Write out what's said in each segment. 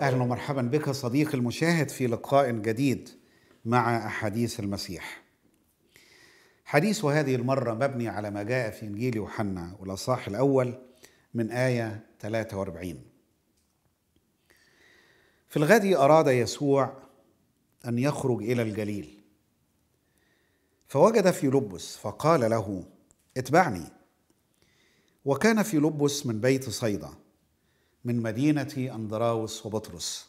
اهلا ومرحبا بك صديقي المشاهد في لقاء جديد مع احاديث المسيح. حديث هذه المره مبني على ما جاء في انجيل يوحنا والاصحاح الاول من ايه 43. في الغد اراد يسوع ان يخرج الى الجليل فوجد فيلبس فقال له اتبعني وكان فيلبس من بيت صيدا من مدينة أندراوس وبطرس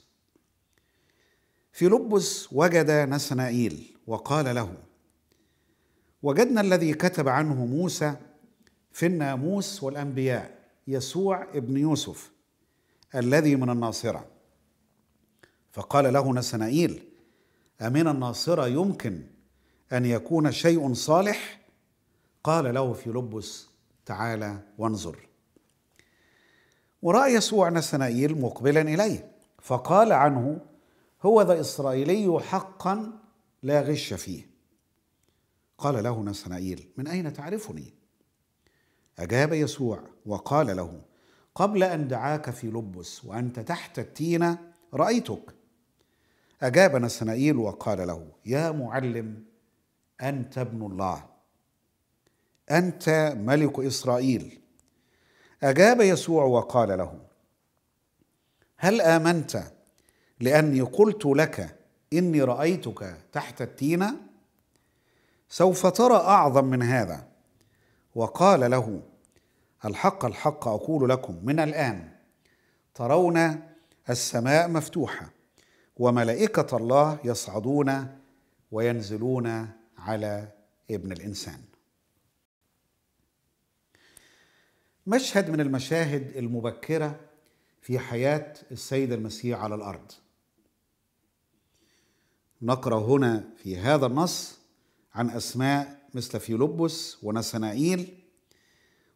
في لبس وجد نسنائيل وقال له وجدنا الذي كتب عنه موسى في الناموس والأنبياء يسوع ابن يوسف الذي من الناصرة فقال له نسنائيل أمن الناصرة يمكن أن يكون شيء صالح قال له فيلبس تعالى وانظر ورأى يسوع نثنائيل مقبلا إليه فقال عنه هو ذا إسرائيلي حقا لا غش فيه قال له نثنائيل من أين تعرفني؟ أجاب يسوع وقال له قبل أن دعاك في لبس وأنت تحت التينة رأيتك أجاب نثنائيل وقال له يا معلم أنت ابن الله أنت ملك إسرائيل اجاب يسوع وقال له هل امنت لاني قلت لك اني رايتك تحت التينه سوف ترى اعظم من هذا وقال له الحق الحق اقول لكم من الان ترون السماء مفتوحه وملائكه الله يصعدون وينزلون على ابن الانسان مشهد من المشاهد المبكرة في حياة السيد المسيح على الأرض نقرأ هنا في هذا النص عن أسماء مثل فيلبس ونسنائيل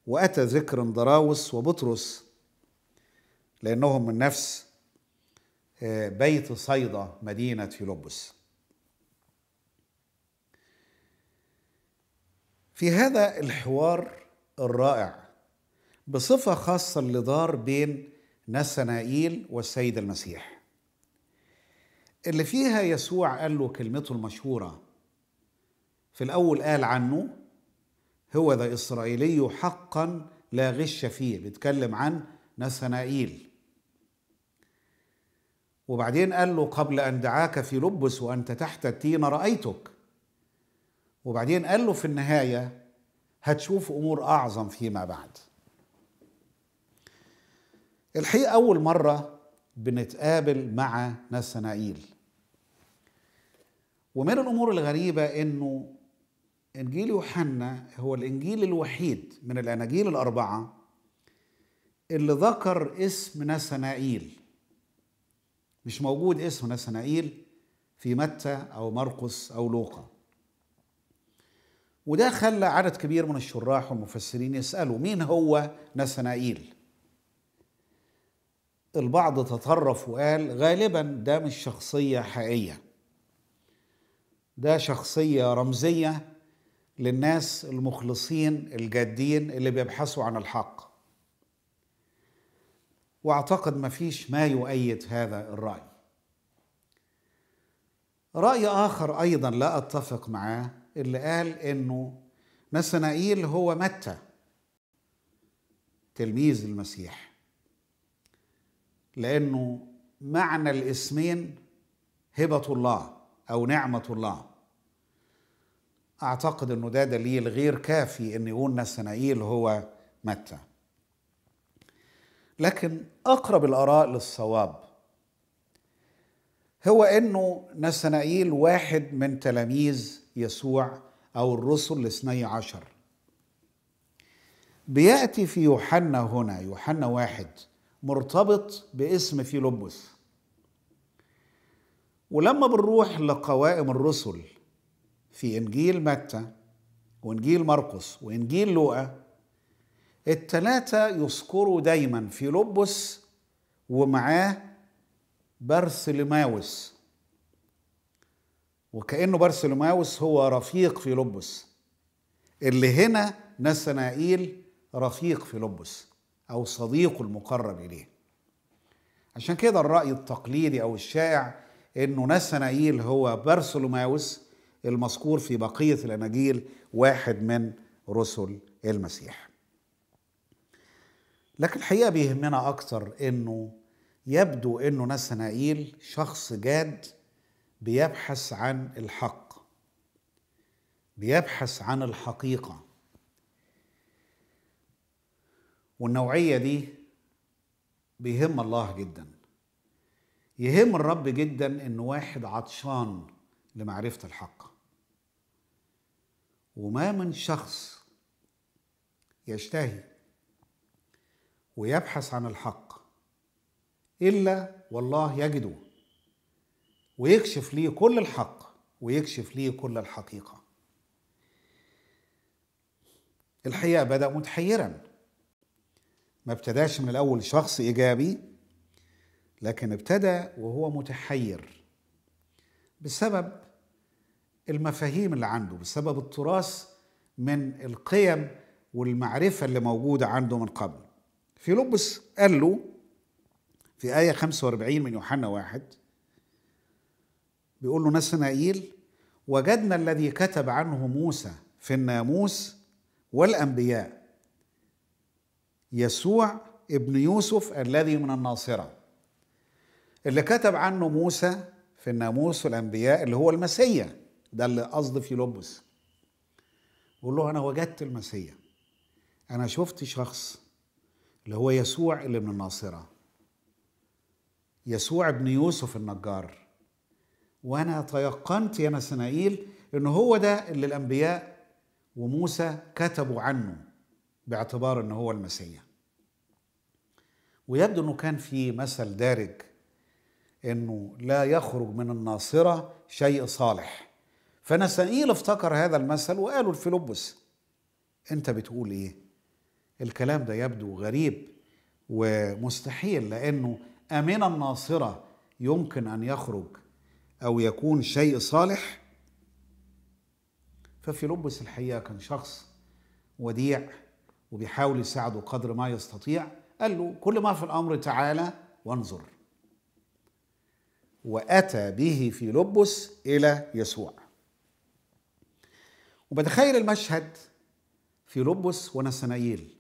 وأتى ذكر اندراوس وبطرس لأنهم من نفس آه، بيت صيدا مدينة فيلبس في هذا الحوار الرائع بصفة خاصة اللي دار بين نسنائيل والسيد المسيح اللي فيها يسوع قال له كلمته المشهورة في الأول قال عنه هو ذا إسرائيلي حقا لا غش فيه بيتكلم عن نسنائيل وبعدين قال له قبل أن دعاك في لبس وأنت تحت التين رأيتك وبعدين قال له في النهاية هتشوف أمور أعظم فيما بعد الحقيقة أول مرة بنتقابل مع نسنائيل ومن الأمور الغريبة إنه إنجيل يوحنا هو الإنجيل الوحيد من الأناجيل الأربعة اللي ذكر اسم نسنائيل مش موجود اسم نسنائيل في متى أو مرقس أو لوقا وده خلى عدد كبير من الشراح والمفسرين يسألوا مين هو نسنائيل البعض تطرف وقال غالبا ده مش شخصية حقيقية ده شخصية رمزية للناس المخلصين الجادين اللي بيبحثوا عن الحق واعتقد مفيش ما يؤيد هذا الرأي رأي آخر أيضا لا أتفق معاه اللي قال إنه نسنائيل هو متى تلميذ المسيح لأنه معنى الاسمين هبة الله أو نعمة الله أعتقد أنه ده دليل غير كافي أن يقول نسنائيل هو متى لكن أقرب الآراء للصواب هو أنه نسنائيل واحد من تلاميذ يسوع أو الرسل الاثني عشر بيأتي في يوحنا هنا يوحنا واحد مرتبط باسم فيلبس ولما بنروح لقوائم الرسل في انجيل متى وانجيل مرقس وانجيل لوقا التلاتة يذكروا دايما فيلبس ومعاه برسلماوس وكأنه برسلماوس هو رفيق فيلبس اللي هنا نسنائيل رفيق فيلبس أو صديقه المقرب إليه عشان كده الرأي التقليدي أو الشائع إنه نسنائيل هو برسلوماوس المذكور في بقية الأناجيل واحد من رسل المسيح لكن الحقيقة بيهمنا أكتر إنه يبدو إنه نسنائيل شخص جاد بيبحث عن الحق بيبحث عن الحقيقه والنوعية دي بيهم الله جدا يهم الرب جدا ان واحد عطشان لمعرفة الحق وما من شخص يشتهي ويبحث عن الحق الا والله يجده ويكشف ليه كل الحق ويكشف ليه كل الحقيقه الحقيقه بدا متحيرا ما ابتداش من الأول شخص إيجابي لكن ابتدى وهو متحير بسبب المفاهيم اللي عنده بسبب التراث من القيم والمعرفة اللي موجودة عنده من قبل في لبس قال له في آية 45 من يوحنا واحد بيقول له نسنائيل وجدنا الذي كتب عنه موسى في الناموس والأنبياء يسوع ابن يوسف الذي من الناصرة اللي كتب عنه موسى في الناموس والأنبياء اللي هو المسيا ده اللي قصد لبس بقول له أنا وجدت المسيا أنا شفت شخص اللي هو يسوع اللي من الناصرة يسوع ابن يوسف النجار وأنا تيقنت يا نسنائيل إن هو ده اللي الأنبياء وموسى كتبوا عنه باعتبار أنه هو المسيح ويبدو أنه كان في مثل دارج أنه لا يخرج من الناصرة شيء صالح فنسائيل افتكر هذا المثل وقالوا الفيلبس أنت بتقول إيه الكلام ده يبدو غريب ومستحيل لأنه أمين الناصرة يمكن أن يخرج أو يكون شيء صالح ففي لبس الحقيقة كان شخص وديع وبيحاول يساعده قدر ما يستطيع قال له كل ما في الأمر تعالى وانظر وأتى به في لبس إلى يسوع وبتخيل المشهد في لبس ونسنايل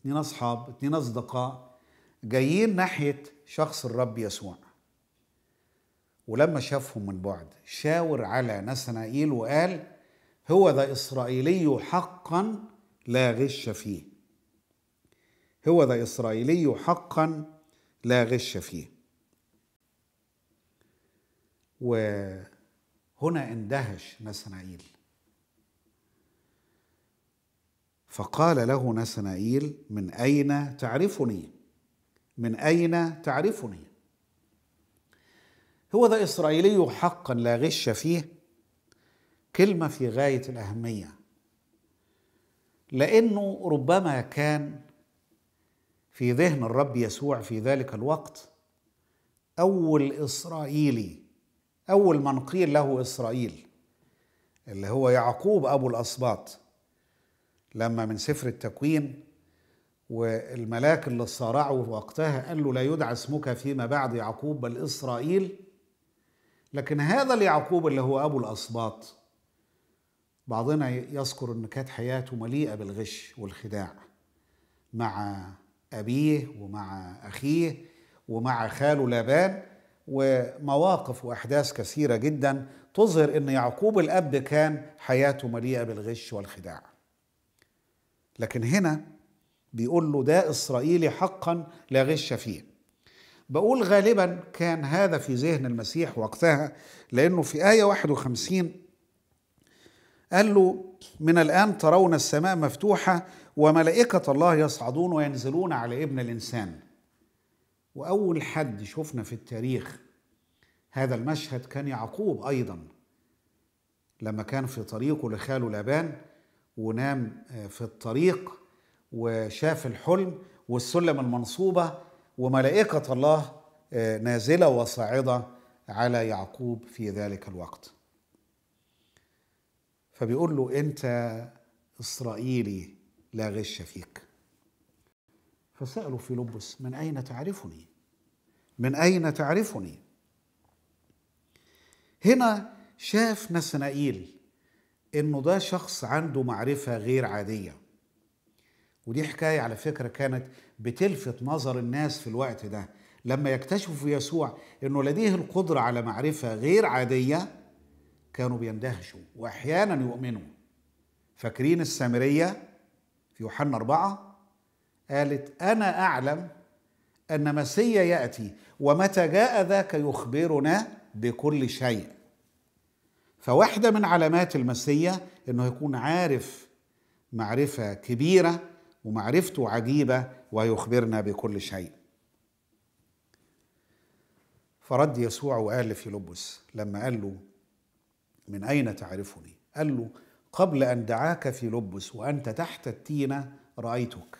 اثنين أصحاب اثنين أصدقاء جايين ناحية شخص الرب يسوع ولما شافهم من بعد شاور على نسنائيل وقال هو ذا إسرائيلي حقا لا غش فيه هو ده إسرائيلي حقا لا غش فيه وهنا اندهش نسنائيل فقال له نسنائيل من أين تعرفني من أين تعرفني هو ذا إسرائيلي حقا لا غش فيه كلمة في غاية الأهمية لأنه ربما كان في ذهن الرب يسوع في ذلك الوقت اول اسرائيلي اول من قيل له اسرائيل اللي هو يعقوب ابو الاسباط لما من سفر التكوين والملاك اللي صارعوا وقتها قال له لا يدعى اسمك فيما بعد يعقوب بل اسرائيل لكن هذا اليعقوب اللي هو ابو الاسباط بعضنا يذكر ان كانت حياته مليئه بالغش والخداع مع أبيه ومع أخيه ومع خاله لابان ومواقف وأحداث كثيرة جدا تظهر أن يعقوب الأب كان حياته مليئة بالغش والخداع لكن هنا بيقول له ده إسرائيلي حقا لا غش فيه بقول غالبا كان هذا في ذهن المسيح وقتها لأنه في آية 51 قال له من الآن ترون السماء مفتوحة وملائكة الله يصعدون وينزلون على ابن الإنسان وأول حد شفنا في التاريخ هذا المشهد كان يعقوب أيضا لما كان في طريقه لخاله لابان ونام آه، في الطريق وشاف الحلم والسلم المنصوبة وملائكة الله آه، نازلة وصاعدة على يعقوب في ذلك الوقت فبيقول له أنت إسرائيلي لا غش فيك فسألوا فيلبس من أين تعرفني من أين تعرفني هنا شاف نسنائيل انه ده شخص عنده معرفه غير عاديه ودي حكايه على فكره كانت بتلفت نظر الناس في الوقت ده لما يكتشفوا في يسوع انه لديه القدره على معرفه غير عاديه كانوا بيندهشوا واحيانا يؤمنوا فاكرين السامريه في يوحنا أربعة قالت أنا أعلم أن مسيا يأتي ومتى جاء ذاك يخبرنا بكل شيء فواحدة من علامات المسيا أنه يكون عارف معرفة كبيرة ومعرفته عجيبة ويخبرنا بكل شيء فرد يسوع وقال لفيلبس لما قال له من أين تعرفني؟ قال له قبل أن دعاك في لبس وأنت تحت التينة رأيتك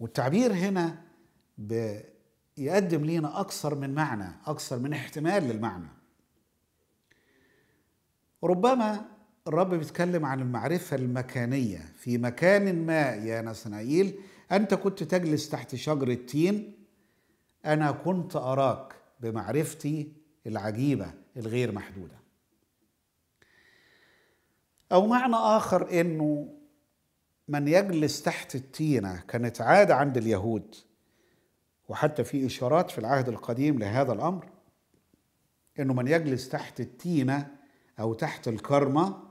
والتعبير هنا بيقدم لينا أكثر من معنى أكثر من احتمال للمعنى ربما الرب بيتكلم عن المعرفة المكانية في مكان ما يا نسنائيل أنت كنت تجلس تحت شجر التين أنا كنت أراك بمعرفتي العجيبة الغير محدودة أو معنى آخر أنه من يجلس تحت التينة كانت عادة عند اليهود وحتى في إشارات في العهد القديم لهذا الأمر أنه من يجلس تحت التينة أو تحت الكرمة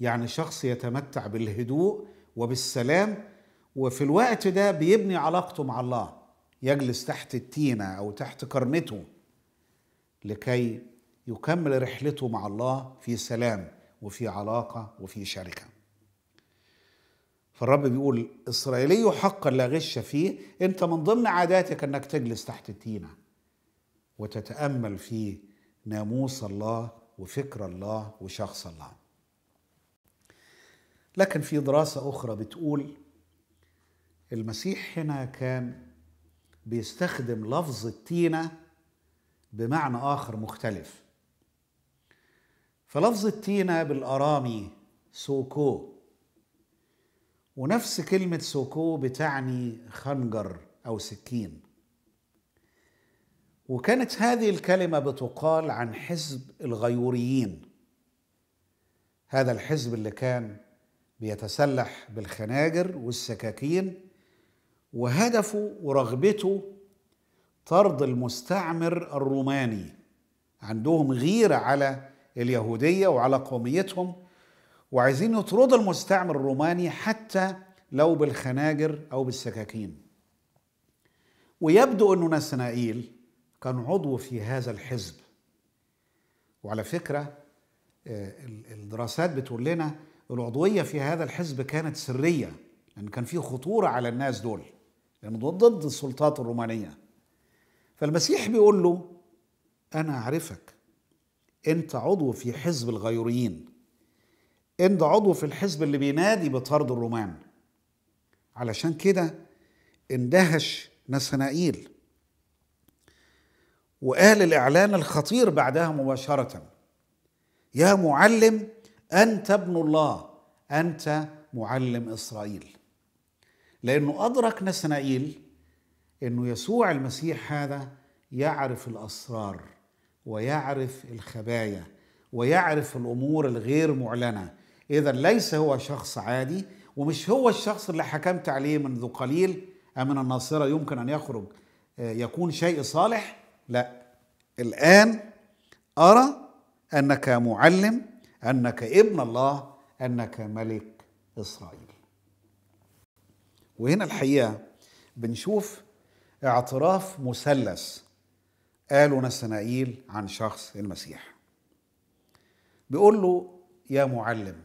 يعني شخص يتمتع بالهدوء وبالسلام وفي الوقت ده بيبني علاقته مع الله يجلس تحت التينة أو تحت كرمته لكي يكمل رحلته مع الله في سلام وفي علاقة وفي شركة فالرب بيقول إسرائيلي حقا لا غش فيه أنت من ضمن عاداتك أنك تجلس تحت التينة وتتأمل في ناموس الله وفكر الله وشخص الله لكن في دراسة أخرى بتقول المسيح هنا كان بيستخدم لفظ التينة بمعنى آخر مختلف فلفظ التينة بالأرامي سوكو ونفس كلمة سوكو بتعني خنجر أو سكين وكانت هذه الكلمة بتقال عن حزب الغيوريين هذا الحزب اللي كان بيتسلح بالخناجر والسكاكين وهدفه ورغبته طرد المستعمر الروماني عندهم غيرة على اليهودية وعلى قوميتهم وعايزين يطردوا المستعمر الروماني حتى لو بالخناجر أو بالسكاكين ويبدو أن نسنائيل كان عضو في هذا الحزب وعلى فكرة آه، الدراسات بتقول لنا العضوية في هذا الحزب كانت سرية لأن كان في خطورة على الناس دول لأنه ضد السلطات الرومانية فالمسيح بيقول له أنا أعرفك انت عضو في حزب الغيوريين انت عضو في الحزب اللي بينادي بطرد الرومان علشان كده اندهش نسنائيل وقال الاعلان الخطير بعدها مباشره يا معلم انت ابن الله انت معلم اسرائيل لانه ادرك نسنائيل انه يسوع المسيح هذا يعرف الاسرار ويعرف الخبايا ويعرف الامور الغير معلنه اذا ليس هو شخص عادي ومش هو الشخص اللي حكمت عليه منذ قليل من الناصره يمكن ان يخرج آه، يكون شيء صالح لا الان ارى انك معلم انك ابن الله انك ملك اسرائيل وهنا الحقيقه بنشوف اعتراف مثلث قالوا نسنائيل عن شخص المسيح بيقول له يا معلم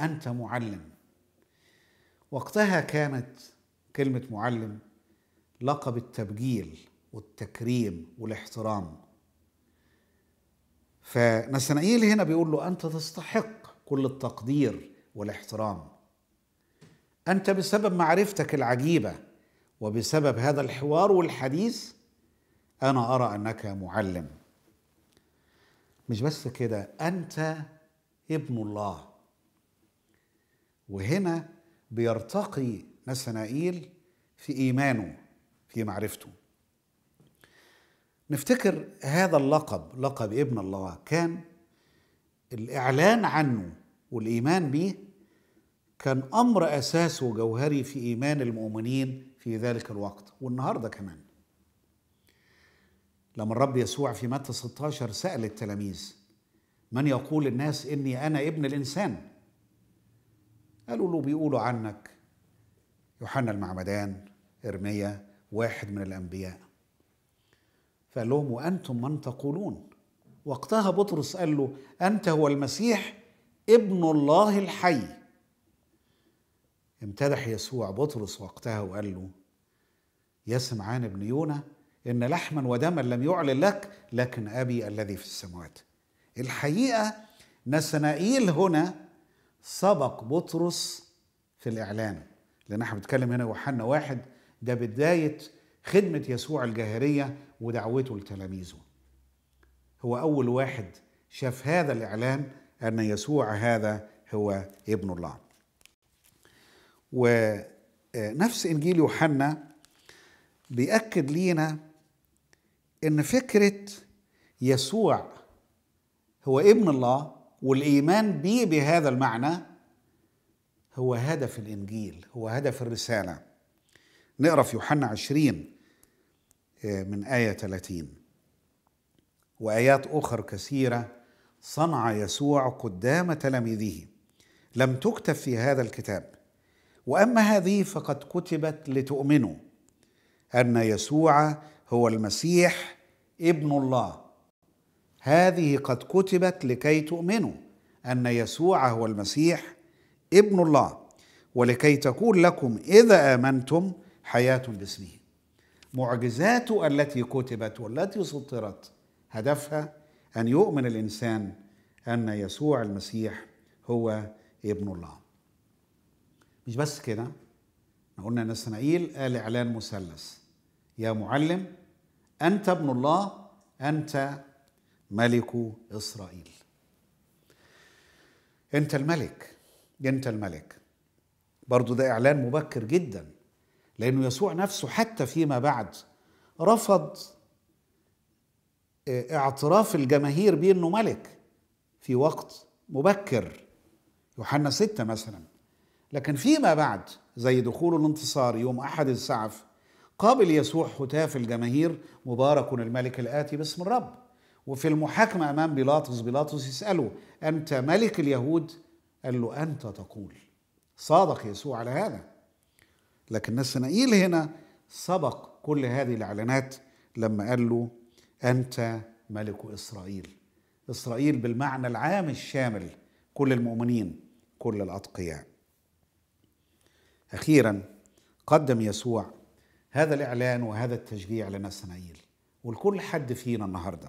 أنت معلم وقتها كانت كلمة معلم لقب التبجيل والتكريم والاحترام فنسنائيل هنا بيقول له أنت تستحق كل التقدير والاحترام أنت بسبب معرفتك العجيبة وبسبب هذا الحوار والحديث انا ارى انك معلم مش بس كده انت ابن الله وهنا بيرتقي نسنائيل في ايمانه في معرفته نفتكر هذا اللقب لقب ابن الله كان الاعلان عنه والايمان به كان امر اساسي وجوهري في ايمان المؤمنين في ذلك الوقت والنهارده كمان لما الرب يسوع في متى 16 سأل التلاميذ من يقول الناس إني أنا ابن الإنسان قالوا له بيقولوا عنك يوحنا المعمدان إرميا واحد من الأنبياء فقال لهم وأنتم من تقولون وقتها بطرس قال له أنت هو المسيح ابن الله الحي امتدح يسوع بطرس وقتها وقال له يا سمعان ابن يونا إن لحما ودما لم يعلن لك لكن أبي الذي في السماوات الحقيقة نسنائيل هنا سبق بطرس في الإعلان لأن احنا بنتكلم هنا يوحنا واحد ده بداية خدمة يسوع الجاهرية ودعوته لتلاميذه هو أول واحد شاف هذا الإعلان أن يسوع هذا هو ابن الله ونفس إنجيل يوحنا بيأكد لينا ان فكره يسوع هو ابن الله والايمان به بهذا المعنى هو هدف الانجيل هو هدف الرساله نقرا في يوحنا 20 آه، من ايه 30 وايات اخر كثيره صنع يسوع قدام تلاميذه لم تكتب في هذا الكتاب واما هذه فقد كتبت لتؤمنوا ان يسوع هو المسيح ابن الله هذه قد كتبت لكي تؤمنوا ان يسوع هو المسيح ابن الله ولكي تكون لكم اذا امنتم حياه باسمه معجزاته التي كتبت والتي سطرت هدفها ان يؤمن الانسان ان يسوع المسيح هو ابن الله مش بس كده احنا قلنا اسماعيل قال اعلان مثلث يا معلم أنت ابن الله أنت ملك إسرائيل أنت الملك أنت الملك برضو ده إعلان مبكر جدا لأنه يسوع نفسه حتى فيما بعد رفض آه، اعتراف الجماهير بانه ملك في وقت مبكر يوحنا ستة مثلا لكن فيما بعد زي دخول الانتصار يوم أحد السعف قابل يسوع هتاف الجماهير مبارك الملك الآتي باسم الرب وفي المحاكمة أمام بيلاطس بيلاطس يسأله أنت ملك اليهود قال له أنت تقول صادق يسوع على هذا لكن السنائيل هنا سبق كل هذه الإعلانات لما قال له أنت ملك إسرائيل إسرائيل بالمعنى العام الشامل كل المؤمنين كل الأتقياء أخيرا قدم يسوع هذا الإعلان وهذا التشجيع لنا سنايل ولكل حد فينا النهاردة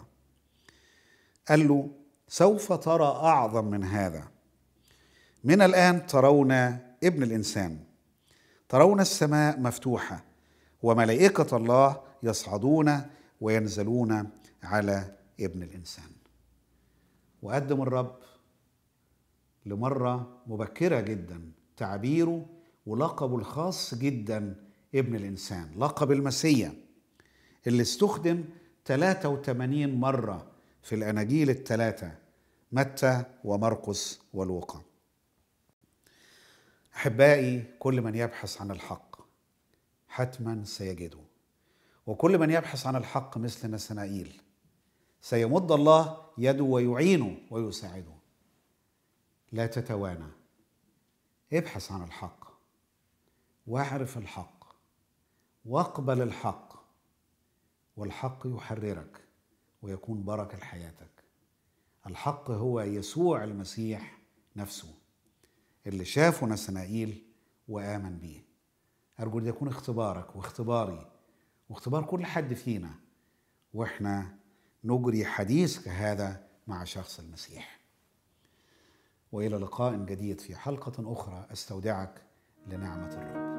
قال له سوف ترى أعظم من هذا من الآن ترون ابن الإنسان ترون السماء مفتوحة وملائكة الله يصعدون وينزلون على ابن الإنسان وقدم الرب لمرة مبكرة جدا تعبيره ولقبه الخاص جدا ابن الإنسان لقب المسيح اللي استخدم 83 مرة في الأناجيل الثلاثة متى ومرقس ولوقا أحبائي كل من يبحث عن الحق حتما سيجده وكل من يبحث عن الحق مثل نسنائيل سيمد الله يده ويعينه ويساعده لا تتوانى ابحث عن الحق واعرف الحق واقبل الحق والحق يحررك ويكون بركه لحياتك الحق هو يسوع المسيح نفسه اللي شافه نسنائيل وامن بيه ارجو ده يكون اختبارك واختباري واختبار كل حد فينا واحنا نجري حديث كهذا مع شخص المسيح والى لقاء جديد في حلقه اخرى استودعك لنعمه الرب